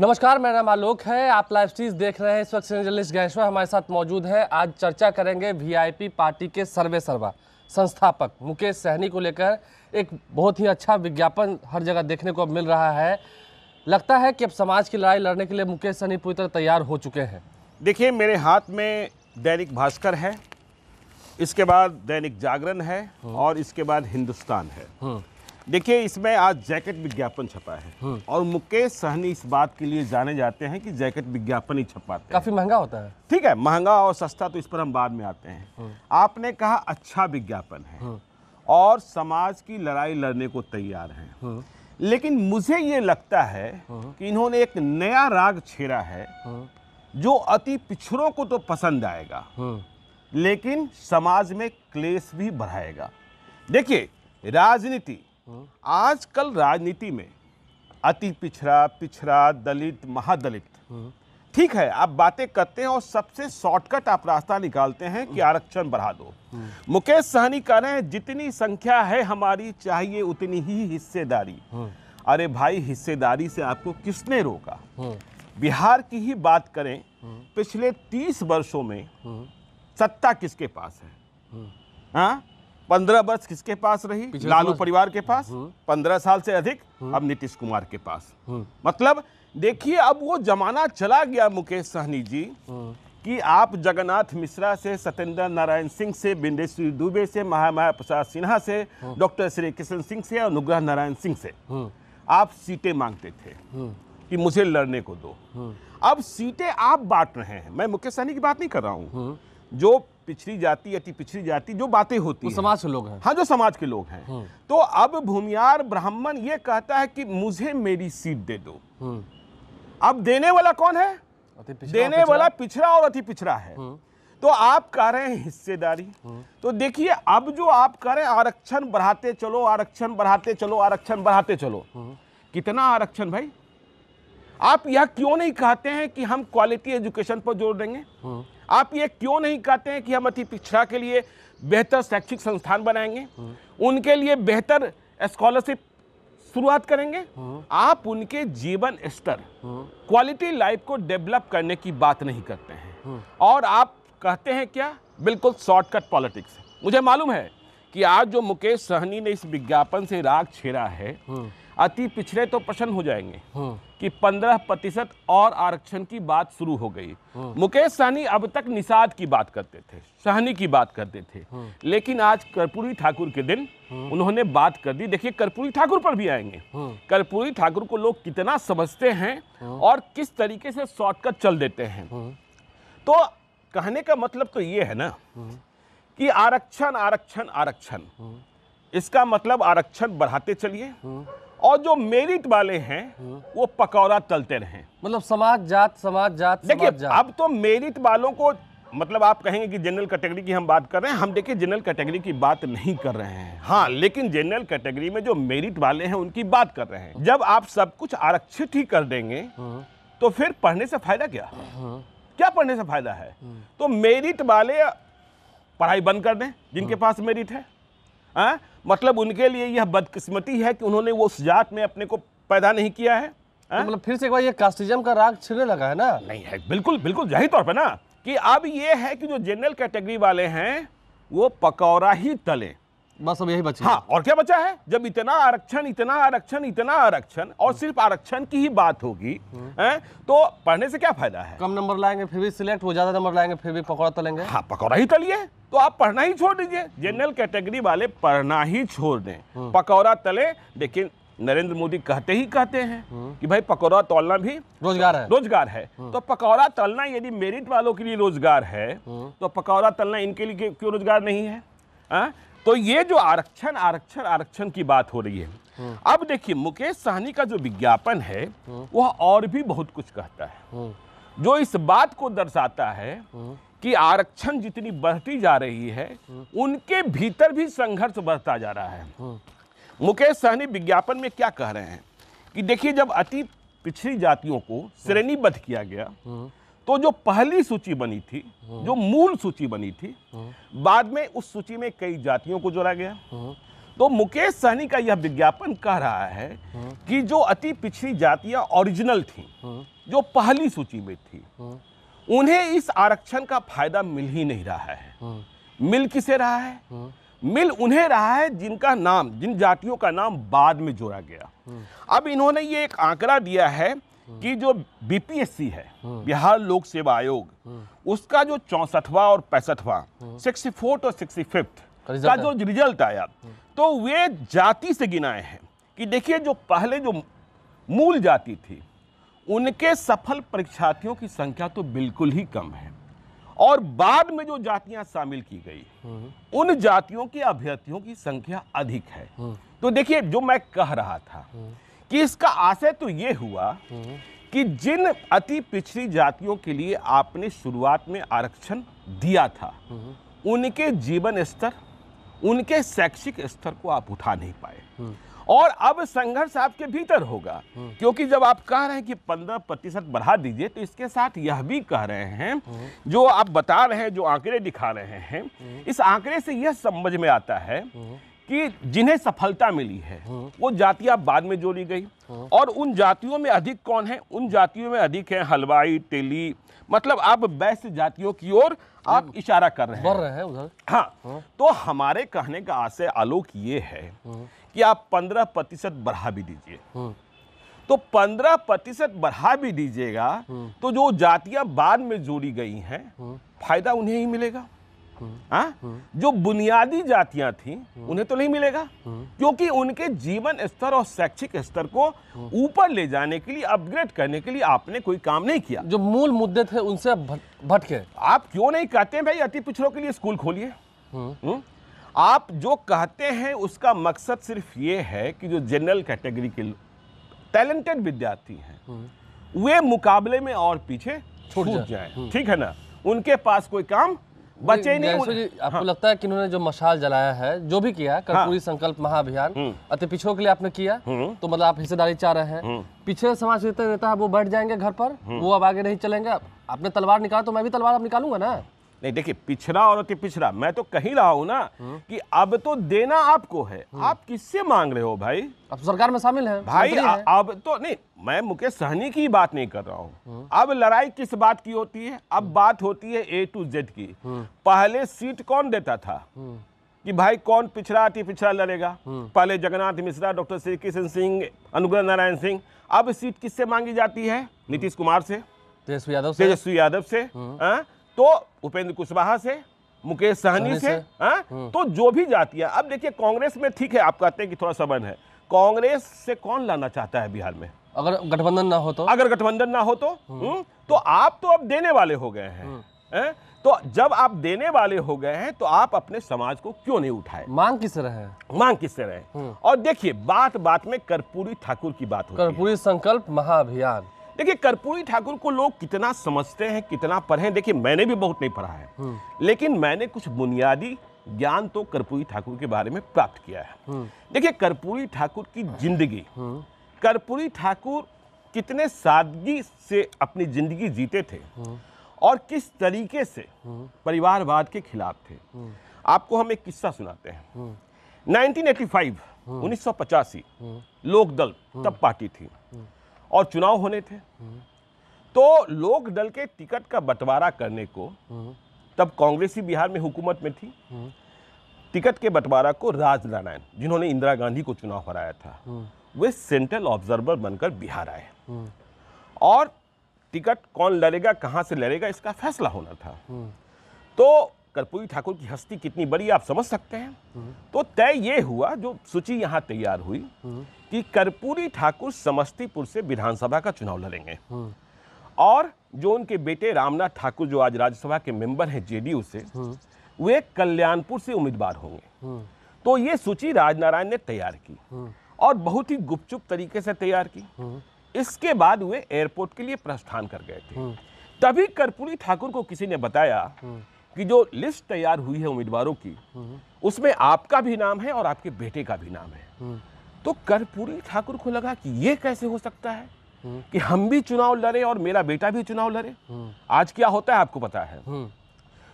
नमस्कार मेरा नाम आलोक है आप लाइव सीरीज देख रहे हैं इस वक्त जर्नलिस्ट गैश्वर हमारे साथ मौजूद है आज चर्चा करेंगे वीआईपी पार्टी के सर्वे सर्वा संस्थापक मुकेश सहनी को लेकर एक बहुत ही अच्छा विज्ञापन हर जगह देखने को मिल रहा है लगता है कि अब समाज की लड़ाई लड़ने के लिए मुकेश सहनी पूरी तरह तैयार हो चुके हैं देखिए मेरे हाथ में दैनिक भास्कर है इसके बाद दैनिक जागरण है हम्म। और इसके बाद हिंदुस्तान है हम्म। देखिए इसमें आज जैकेट विज्ञापन छपा है हम्म। और मुकेश सहनी इस बात के लिए जाने जाते हैं कि जैकेट विज्ञापन ही छपाते काफी महंगा होता है ठीक है महंगा और सस्ता तो इस पर हम बाद में आते हैं हम्म। आपने कहा अच्छा विज्ञापन है हम्म। और समाज की लड़ाई लड़ने को तैयार हैं लेकिन मुझे ये लगता है कि इन्होंने एक नया राग छेड़ा है जो अति पिछड़ों को तो पसंद आएगा लेकिन समाज में क्लेश भी बढ़ाएगा देखिए राजनीति आजकल राजनीति में अति पिछड़ा पिछड़ा दलित महादलित ठीक है आप बातें करते हैं और सबसे शॉर्टकट आप रास्ता निकालते हैं कि आरक्षण बढ़ा दो मुकेश सहनी कह रहे हैं जितनी संख्या है हमारी चाहिए उतनी ही हिस्सेदारी अरे भाई हिस्सेदारी से आपको किसने रोका बिहार की ही बात करें पिछले तीस वर्षों में सत्ता किसके पास है हाँ पंद्रह वर्ष किसके पास रही लालू परिवार के पास हम्म। पंद्रह साल से अधिक हम्म। अब नीतीश कुमार के पास हम्म। मतलब देखिए अब वो जमाना चला गया मुकेश सहनी जी कि आप जगन्नाथ मिश्रा से सत्येंद्र नारायण सिंह से बिंदेश्वरी दुबे से महामाया प्रसाद सिन्हा से डॉक्टर श्री कृष्ण सिंह से और अनुग्रह नारायण सिंह से आप सीटें मांगते थे कि मुझे लड़ने को दो अब सीटें आप बांट रहे हैं मैं मुकेश सहनी की बात नहीं कर रहा हूँ जो पिछड़ी जाति अति पिछड़ी जाति जो बातें होती है समाज के लोग हैं हाँ जो समाज के लोग हैं हम्म। तो अब भूमियार ब्राह्मण ये कहता है कि मुझे मेरी सीट दे दो हम्म। अब देने वाला कौन है देने वाला पिछड़ा और अति पिछड़ा है हम्म। तो आप कह रहे हैं हिस्सेदारी तो देखिए अब जो आप कह रहे हैं आरक्षण बढ़ाते चलो आरक्षण बढ़ाते चलो आरक्षण बढ़ाते चलो कितना आरक्षण भाई आप यह क्यों नहीं कहते हैं कि हम क्वालिटी एजुकेशन पर जोर देंगे आप ये क्यों नहीं कहते हैं कि हम अति पिछड़ा के लिए बेहतर शैक्षिक संस्थान बनाएंगे उनके लिए बेहतर स्कॉलरशिप शुरुआत करेंगे आप उनके जीवन स्तर क्वालिटी लाइफ को डेवलप करने की बात नहीं करते हैं और आप कहते हैं क्या बिल्कुल शॉर्टकट पॉलिटिक्स मुझे मालूम है कि आज जो मुकेश सहनी ने इस विज्ञापन से राग छेड़ा है अति पिछड़े तो प्रसन्न हो जाएंगे हाँ। कि 15 प्रतिशत और आरक्षण की बात शुरू हो गई हाँ। मुकेश सहनी अब तक निषाद की बात करते थे सहनी की बात करते थे हाँ। लेकिन आज कर्पूरी ठाकुर के दिन उन्होंने बात कर दी देखिए कर्पूरी ठाकुर पर भी आएंगे कर्पूरी ठाकुर को लोग कितना समझते हैं और किस तरीके से शॉर्टकट चल देते हैं तो कहने का मतलब तो ये है ना कि आरक्षण आरक्षण आरक्षण इसका मतलब आरक्षण बढ़ाते चलिए और जो मेरिट वाले हैं वो पकौड़ा तलते रहे मतलब समाज जात समाज जात देखिए अब तो मेरिट वालों को मतलब आप कहेंगे कि जनरल कैटेगरी की हम बात कर रहे हैं हम देखिए जनरल कैटेगरी की बात नहीं कर रहे हैं हाँ लेकिन जनरल कैटेगरी में जो मेरिट वाले हैं उनकी बात कर रहे हैं जब आप सब कुछ आरक्षित ही कर देंगे तो फिर पढ़ने से फायदा क्या क्या पढ़ने से फायदा है तो मेरिट वाले पढ़ाई बंद कर दें जिनके पास मेरिट है आ? हाँ? मतलब उनके लिए यह बदकिस्मती है कि उन्होंने वो जात में अपने को पैदा नहीं किया है तो हाँ? मतलब फिर से एक बार ये कास्टिज्म का राग छिड़ने लगा है ना नहीं है बिल्कुल बिल्कुल जाहिर तौर पर ना कि अब ये है कि जो जनरल कैटेगरी वाले हैं वो पकौड़ा ही तले बस अब यही बचा हाँ और क्या बचा है जब इतना आरक्षण इतना आरक्षण इतना आरक्षण और हम्म। सिर्फ आरक्षण की ही बात होगी हम्म। तो पढ़ने से क्या फायदा है कम नंबर लाएंगे फिर भी सिलेक्ट हो ज्यादा नंबर लाएंगे फिर भी पकौड़ा तलेंगे तो हाँ पकौड़ा ही तलिए तो, तो आप पढ़ना ही छोड़ दीजिए जनरल कैटेगरी वाले पढ़ना ही छोड़ दें हम्म। पकौड़ा तले लेकिन नरेंद्र मोदी कहते ही कहते हैं कि भाई पकौड़ा तोलना भी रोजगार है रोजगार है तो पकौड़ा तलना यदि मेरिट वालों के लिए रोजगार है तो पकौड़ा तलना इनके लिए क्यों रोजगार नहीं है आ? हाँ? तो ये जो आरक्षण आरक्षण आरक्षण की बात हो रही है अब देखिए मुकेश सहनी का जो विज्ञापन है वह और भी बहुत कुछ कहता है जो इस बात को दर्शाता है कि आरक्षण जितनी बढ़ती जा रही है उनके भीतर भी संघर्ष बढ़ता जा रहा है मुकेश सहनी विज्ञापन में क्या कह रहे हैं कि देखिए जब अति पिछड़ी जातियों को श्रेणीबद्ध किया गया तो जो पहली सूची बनी थी हम्म। जो मूल सूची बनी थी हम्म। बाद में उस सूची में कई जातियों को जोड़ा गया हम्म। तो मुकेश सहनी का यह विज्ञापन कह रहा है कि जो अति पिछड़ी जातियां ओरिजिनल थी जो पहली सूची में थी उन्हें इस आरक्षण का फायदा मिल ही नहीं रहा है मिल किसे रहा है मिल उन्हें रहा है जिनका नाम जिन जातियों का नाम बाद में जोड़ा गया अब इन्होंने ये एक आंकड़ा दिया है हम्म। कि जो बीपीएससी है हम्म। बिहार लोक सेवा आयोग हम्म। उसका जो चौसठवा और पैंसठवा सिक्सटी फोर्थ और सिक्सटी फिफ्थ का जो रिजल्ट आया तो वे जाति से गिनाए हैं कि देखिए जो पहले जो मूल जाति थी उनके सफल परीक्षार्थियों की संख्या तो बिल्कुल ही कम है और बाद में जो जातियां शामिल की गई उन जातियों के अभ्यर्थियों की संख्या अधिक है तो देखिए जो मैं कह रहा था कि इसका आशय तो ये हुआ कि जिन अति पिछड़ी जातियों के लिए आपने शुरुआत में आरक्षण दिया था उनके जीवन स्तर उनके शैक्षिक स्तर को आप उठा नहीं पाए और अब संघर्ष आपके भीतर होगा क्योंकि जब आप कह रहे हैं कि पंद्रह प्रतिशत बढ़ा दीजिए तो इसके साथ यह भी कह रहे हैं जो आप बता रहे हैं जो आंकड़े दिखा रहे हैं इस आंकड़े से यह समझ में आता है कि जिन्हें सफलता मिली है हम्म। वो जातियां बाद में जोड़ी गई हम्म। और उन जातियों में अधिक कौन है उन जातियों में अधिक है हलवाई टेली मतलब आप वैश्य जातियों की ओर आप हम्म। इशारा कर रहे हैं बढ़ रहे हैं उधर हाँ तो हमारे कहने का आशय आलोक ये है कि आप पंद्रह प्रतिशत बढ़ा भी दीजिए तो पंद्रह प्रतिशत बढ़ा भी दीजिएगा तो जो जातियां बाद में जोड़ी गई हैं फायदा उन्हें ही मिलेगा आ? हाँ? हम्म। जो बुनियादी जातियां थी हम्म। उन्हें तो नहीं मिलेगा हम्म। क्योंकि उनके जीवन स्तर और शैक्षिक स्तर को ऊपर ले जाने के लिए अपग्रेड करने के लिए आपने कोई काम नहीं किया जो मूल मुद्दे थे उनसे भटके आप क्यों नहीं कहते हैं भाई अति पिछड़ों के लिए स्कूल खोलिए आप जो कहते हैं उसका मकसद सिर्फ ये है कि जो जनरल कैटेगरी के टैलेंटेड विद्यार्थी हैं वे मुकाबले में और पीछे छूट जाए ठीक है ना उनके पास कोई काम बच्चे ही नहीं जी, आपको हाँ। लगता है कि इन्होंने जो मशाल जलाया है जो भी किया कर्पूरी हाँ। संकल्प महाअभियान हम्म। अति पिछड़ों के लिए आपने किया हम्म। तो मतलब आप हिस्सेदारी चाह रहे हैं हम्म। पीछे समाज नेता है वो बैठ जाएंगे घर पर वो अब आगे नहीं चलेंगे आपने तलवार निकाला तो मैं भी तलवार अब निकालूंगा ना नहीं देखिए पिछड़ा और अति पिछड़ा मैं तो कही रहा हूँ ना हम्म। कि अब तो देना आपको है हम्म। आप किससे मांग रहे हो भाई अब सरकार में शामिल है भाई आ, है। अब तो नहीं मैं मुकेश सहनी की बात नहीं कर रहा हूँ हम्म। अब लड़ाई किस बात की होती है अब बात होती है ए टू जेड की पहले सीट कौन देता था कि भाई कौन पिछड़ा अति पिछड़ा लड़ेगा पहले जगन्नाथ मिश्रा डॉक्टर श्री किशन सिंह अनुग्रह नारायण सिंह अब सीट किससे मांगी जाती है नीतीश कुमार से तेजस्वी यादव से तेजस्वी यादव से हाँ? तो उपेंद्र कुशवाहा से मुकेश सहनी से, आ? हाँ? हम्म। तो जो भी जाती है अब देखिए कांग्रेस में ठीक है आप कहते हैं कि थोड़ा सबन है कांग्रेस से कौन लाना चाहता है बिहार में अगर गठबंधन ना हो तो अगर गठबंधन ना हो तो हुँ? हम्म। हम्म? तो आप तो अब देने वाले हो गए हैं तो जब आप देने वाले हो गए हैं तो आप अपने समाज को क्यों नहीं उठाए मांग किस तरह है मांग किस तरह है और देखिए बात बात में कर्पूरी ठाकुर की बात कर्पूरी संकल्प महाअभियान देखिए कर्पूरी ठाकुर को लोग कितना समझते हैं कितना पढ़े देखिए मैंने भी बहुत नहीं पढ़ा है हम्म। लेकिन मैंने कुछ बुनियादी ज्ञान तो कर्पूरी ठाकुर के बारे में प्राप्त किया है हम्म। देखिए कर्पूरी ठाकुर की हम्म। जिंदगी कर्पूरी ठाकुर कितने सादगी से अपनी जिंदगी जीते थे और किस तरीके से परिवारवाद के खिलाफ थे आपको हम एक किस्सा सुनाते हैं 1985 पचासी लोकदल तब पार्टी थी और चुनाव होने थे तो लोक दल के टिकट का बंटवारा करने को तब कांग्रेस ही बिहार में हुकूमत में थी टिकट के बंटवारा को राज नारायण जिन्होंने इंदिरा गांधी को चुनाव हराया था वे सेंट्रल ऑब्जर्वर बनकर बिहार आए और टिकट कौन लड़ेगा कहां से लड़ेगा इसका फैसला होना था तो कर्पूरी ठाकुर की हस्ती कितनी बड़ी आप समझ सकते हैं तो तय ये हुआ जो सूची यहां तैयार हुई कि कर्पूरी ठाकुर समस्तीपुर से विधानसभा का चुनाव लड़ेंगे हम्म। और जो उनके बेटे रामनाथ ठाकुर जो आज राज्यसभा के मेंबर हैं जेडीयू से हम्म। वे कल्याणपुर से उम्मीदवार होंगे हम्म। तो ये सूची राजनारायण ने तैयार की और बहुत ही गुपचुप तरीके से तैयार की इसके बाद वे एयरपोर्ट के लिए प्रस्थान कर गए थे तभी कर्पूरी ठाकुर को किसी ने बताया कि जो लिस्ट तैयार हुई है उम्मीदवारों की उसमें आपका भी नाम है और आपके बेटे का भी नाम है तो कर्पूरी ठाकुर को लगा कि ये कैसे हो सकता है हम्म। कि हम भी चुनाव लड़े और मेरा बेटा भी चुनाव लड़े हम्म। आज क्या होता है आपको पता है हम्म।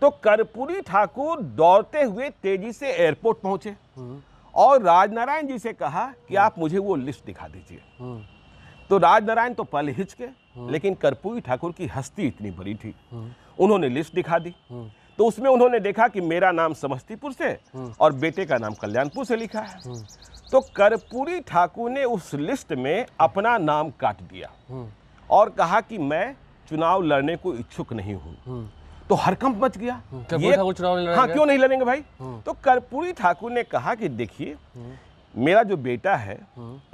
तो कर्पूरी ठाकुर दौड़ते हुए तेजी से एयरपोर्ट पहुंचे और राजनारायण जी से कहा कि आप मुझे वो लिस्ट दिखा दीजिए तो राजनारायण तो पल हिचके लेकिन कर्पूरी ठाकुर की हस्ती इतनी बड़ी थी उन्होंने लिस्ट दिखा दी तो उसमें उन्होंने देखा कि मेरा नाम समस्तीपुर से और बेटे का नाम कल्याणपुर से लिखा है तो कर्पूरी ठाकुर ने उस लिस्ट में अपना नाम काट दिया हम्म। और कहा कि मैं चुनाव लड़ने को इच्छुक नहीं हूं हम्म। तो हरकंप मच गया हम्म। ये चुनाव नहीं हाँ क्यों नहीं लड़ेंगे भाई तो कर्पूरी ठाकुर ने कहा कि देखिए मेरा जो बेटा है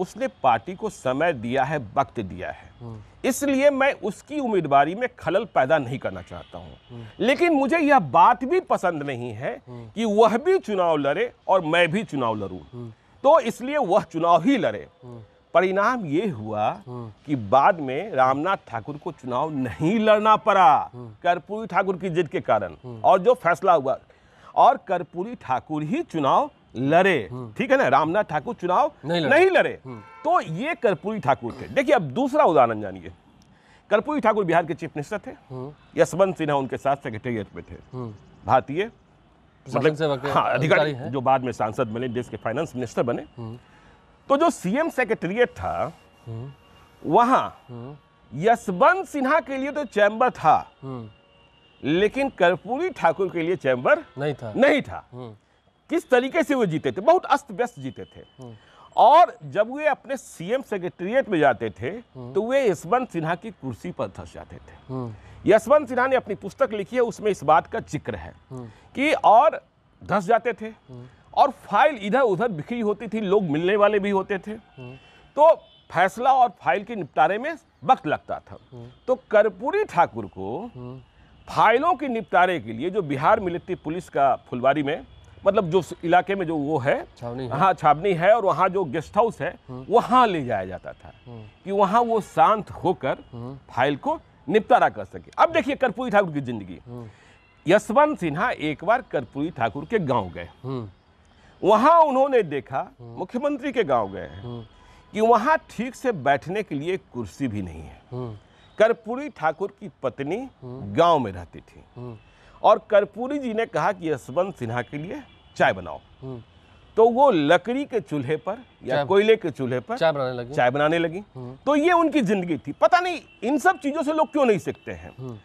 उसने पार्टी को समय दिया है वक्त दिया है इसलिए मैं उसकी उम्मीदवारी में खलल पैदा नहीं करना चाहता हूँ लेकिन मुझे यह बात भी पसंद नहीं है कि वह भी चुनाव लड़े और मैं भी चुनाव लड़ू तो इसलिए वह चुनाव ही लड़े परिणाम ये हुआ कि बाद में रामनाथ ठाकुर को चुनाव नहीं लड़ना पड़ा कर्पूरी ठाकुर की जिद के कारण और जो फैसला हुआ और कर्पूरी ठाकुर ही चुनाव लड़े ठीक है ना रामनाथ ठाकुर चुनाव नहीं लड़े, हम्म। तो ये कर्पूरी ठाकुर थे देखिए अब दूसरा उदाहरण जानिए कर्पूरी ठाकुर बिहार के चीफ मिनिस्टर थे हम्म। यशवंत सिन्हा उनके साथ सेक्रेटेरिएट में थे हम्म। भारतीय मतलब से हाँ अधिकारी जो बाद में सांसद बने देश के फाइनेंस मिनिस्टर बने तो जो सीएम सेक्रेटरिएट था वहां यशवंत सिन्हा के लिए तो चैम्बर था लेकिन कर्पूरी ठाकुर के लिए चैम्बर नहीं था नहीं था किस तरीके से वो जीते थे बहुत अस्त व्यस्त जीते थे और जब वे अपने सीएम सेक्रेटरिएट में जाते थे तो वे यशवंत सिन्हा की कुर्सी पर धस जाते थे यशवंत सिन्हा ने अपनी पुस्तक लिखी है उसमें इस बात का जिक्र है कि और धस जाते थे और फाइल इधर उधर बिखरी होती थी लोग मिलने वाले भी होते थे तो फैसला और फाइल के निपटारे में वक्त लगता था तो कर्पूरी ठाकुर को फाइलों के निपटारे के लिए जो बिहार मिलिट्री पुलिस का फुलवारी में मतलब जो इलाके में जो वो है छावनी हाँ छावनी है और वहाँ जो गेस्ट हाउस है वहाँ ले जाया जाता था कि वहाँ वो शांत होकर हम्म। फाइल को निपटारा कर सके अब देखिए कर्पूरी ठाकुर की जिंदगी हम्म। यशवंत सिन्हा एक बार कर्पूरी ठाकुर के गांव गए हम्म। वहां उन्होंने देखा हम्म। मुख्यमंत्री के गांव गए कि वहां ठीक से बैठने के लिए कुर्सी भी नहीं है कर्पूरी ठाकुर की पत्नी गांव में रहती थी और कर्पूरी जी ने कहा कि यशवंत सिन्हा के लिए चाय बनाओ तो वो लकड़ी के चूल्हे पर या कोयले के चूल्हे पर चाय बनाने लगी चाय बनाने लगी हम्म। तो ये उनकी जिंदगी थी पता नहीं इन सब चीजों से लोग क्यों नहीं सीखते हैं हम्म।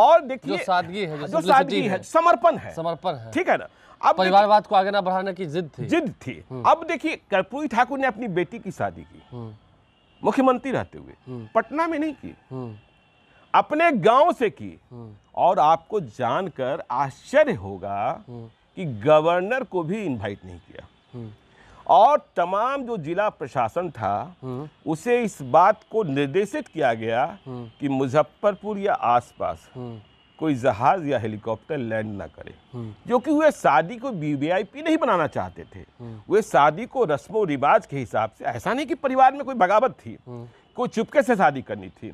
और देखिए जो सादगी है जो, सादगी है समर्पण है समर्पण है ठीक है ना अब परिवारवाद को आगे ना बढ़ाने की जिद थी जिद थी हम्म। अब देखिए कर्पूरी ठाकुर ने अपनी बेटी की शादी की मुख्यमंत्री रहते हुए पटना में नहीं की अपने गांव से की और आपको जानकर आश्चर्य होगा कि गवर्नर को भी इनवाइट नहीं किया और तमाम जो जिला प्रशासन था उसे इस बात को निर्देशित किया गया कि मुजफ्फरपुर या आसपास कोई जहाज या हेलीकॉप्टर लैंड ना करे जो कि वे शादी को बीवीआईपी नहीं बनाना चाहते थे वे शादी को रस्म रिवाज के हिसाब से ऐसा नहीं कि परिवार में कोई बगावत थी को चुपके से शादी करनी थी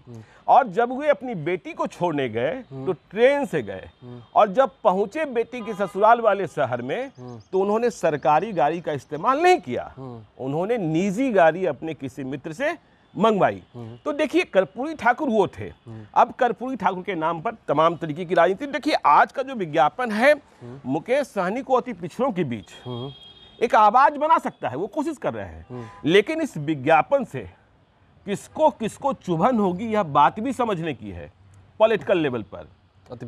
और जब वे अपनी बेटी को छोड़ने गए तो ट्रेन से गए और जब पहुंचे बेटी के ससुराल वाले शहर में तो उन्होंने सरकारी गाड़ी का इस्तेमाल नहीं किया उन्होंने निजी गाड़ी अपने किसी मित्र से मंगवाई तो देखिए कर्पूरी ठाकुर वो थे अब कर्पूरी ठाकुर के नाम पर तमाम तरीके की राजनीति देखिए आज का जो विज्ञापन है मुकेश सहनी को अति पिछड़ों के बीच एक आवाज बना सकता है वो कोशिश कर रहे हैं लेकिन इस विज्ञापन से किसको किसको चुभन होगी यह बात भी समझने की है पॉलिटिकल लेवल पर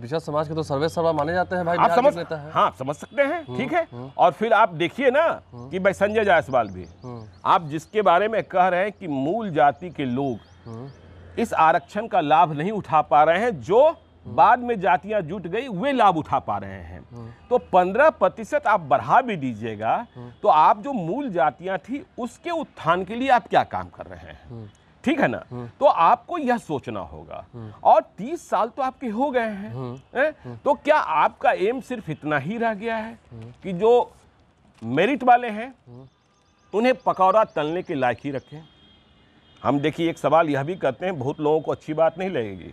पिछड़ा समाज के तो सर्वे सर्वा माने जाते हैं भाई आप समझ लेता है हाँ समझ सकते हैं हम्म, ठीक है हम्म। और फिर आप देखिए ना हम्म। कि भाई संजय जायसवाल भी आप जिसके बारे में कह रहे हैं कि मूल जाति के लोग इस आरक्षण का लाभ नहीं उठा पा रहे हैं जो बाद में जातियां जुट गई वे लाभ उठा पा रहे हैं तो पंद्रह प्रतिशत आप बढ़ा भी दीजिएगा तो आप जो मूल जातियां थी उसके उत्थान के लिए आप क्या काम कर रहे हैं ठीक है ना हम्म। तो आपको यह सोचना होगा हम्म। और तीस साल तो आपके हो गए हैं हम्म। है? तो क्या आपका एम सिर्फ इतना ही रह गया है कि जो मेरिट वाले हैं उन्हें पकौड़ा तलने के लायक ही रखें हम देखिए एक सवाल यह भी करते हैं बहुत लोगों को अच्छी बात नहीं लगेगी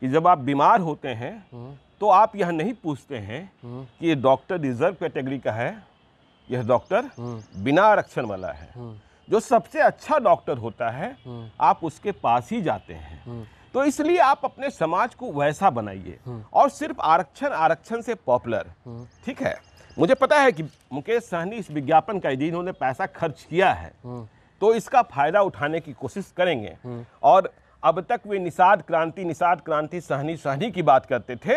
कि जब आप बीमार होते हैं तो आप यह नहीं पूछते हैं कि ये डॉक्टर रिजर्व कैटेगरी का है यह डॉक्टर बिना आरक्षण वाला है जो सबसे अच्छा डॉक्टर होता है हम्म। आप उसके पास ही जाते हैं हम्म। तो इसलिए आप अपने समाज को वैसा बनाइए हम्म। और सिर्फ आरक्षण आरक्षण से पॉपुलर ठीक है मुझे पता है कि मुकेश सहनी इस विज्ञापन का यदि इन्होंने पैसा खर्च किया है तो इसका फायदा उठाने की कोशिश करेंगे और अब तक वे निषाद क्रांति निषाद क्रांति सहनी सहनी की बात करते थे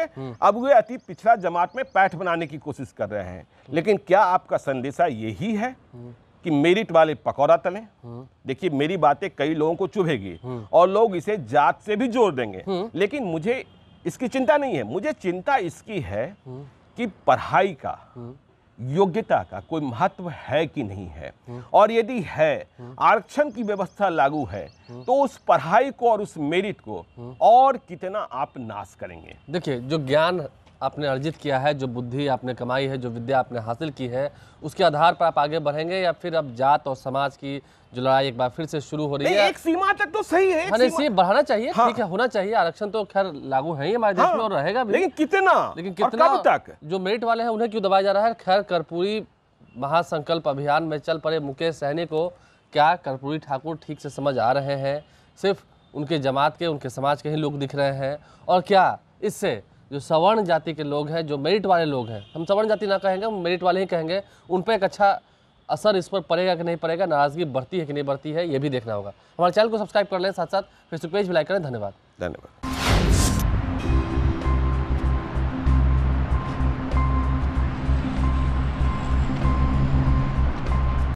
अब वे अति पिछड़ा जमात में पैठ बनाने की कोशिश कर रहे हैं लेकिन क्या आपका संदेशा यही है कि मेरिट वाले पकौड़ा तले हम्म। देखिए मेरी बातें कई लोगों को चुभेगी हम्म। और लोग इसे जात से भी जोड़ देंगे हम्म। लेकिन मुझे इसकी चिंता नहीं है मुझे चिंता इसकी है कि पढ़ाई का योग्यता का कोई महत्व है कि नहीं है और यदि है आरक्षण की व्यवस्था लागू है तो उस पढ़ाई को और उस मेरिट को और कितना आप नाश करेंगे देखिए जो ज्ञान आपने अर्जित किया है जो बुद्धि आपने कमाई है जो विद्या आपने हासिल की है उसके आधार पर आप आगे बढ़ेंगे या फिर अब जात और समाज की जो लड़ाई एक बार फिर से शुरू हो रही है एक सीमा तक तो सही है हाँ सीमा... बढ़ाना चाहिए हाँ। ठीक है होना चाहिए आरक्षण तो खैर लागू है ही हमारे देश में हाँ। और रहेगा भी लेकिन कितना लेकिन कितना तक जो मेरिट वाले हैं उन्हें क्यों दबाया जा रहा है खैर कर्पूरी महासंकल्प अभियान में चल पड़े मुकेश सहनी को क्या कर्पूरी ठाकुर ठीक से समझ आ रहे हैं सिर्फ उनके जमात के उनके समाज के ही लोग दिख रहे हैं और क्या इससे जो सवर्ण जाति के लोग हैं जो मेरिट वाले लोग हैं हम सवर्ण जाति ना कहेंगे हम मेरिट वाले ही कहेंगे उन पर एक अच्छा असर इस पर पड़ेगा कि नहीं पड़ेगा नाराज़गी बढ़ती है कि नहीं बढ़ती है ये भी देखना होगा हमारे चैनल को सब्सक्राइब कर लें साथ साथ फेसबुक पेज भी लाइक करें धन्यवाद धन्यवाद